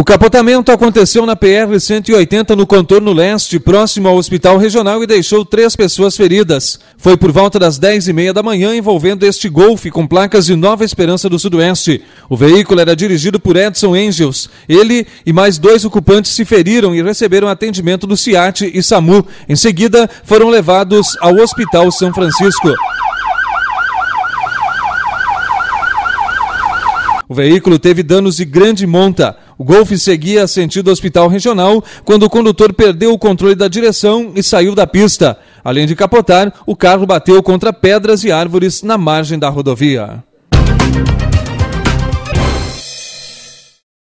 O capotamento aconteceu na PR-180 no contorno leste, próximo ao Hospital Regional, e deixou três pessoas feridas. Foi por volta das 10h30 da manhã envolvendo este golfe com placas de Nova Esperança do Sudoeste. O veículo era dirigido por Edson Angels. Ele e mais dois ocupantes se feriram e receberam atendimento do CIAT e SAMU. Em seguida, foram levados ao Hospital São Francisco. O veículo teve danos de grande monta. O Golf seguia sentido hospital regional quando o condutor perdeu o controle da direção e saiu da pista. Além de capotar, o carro bateu contra pedras e árvores na margem da rodovia.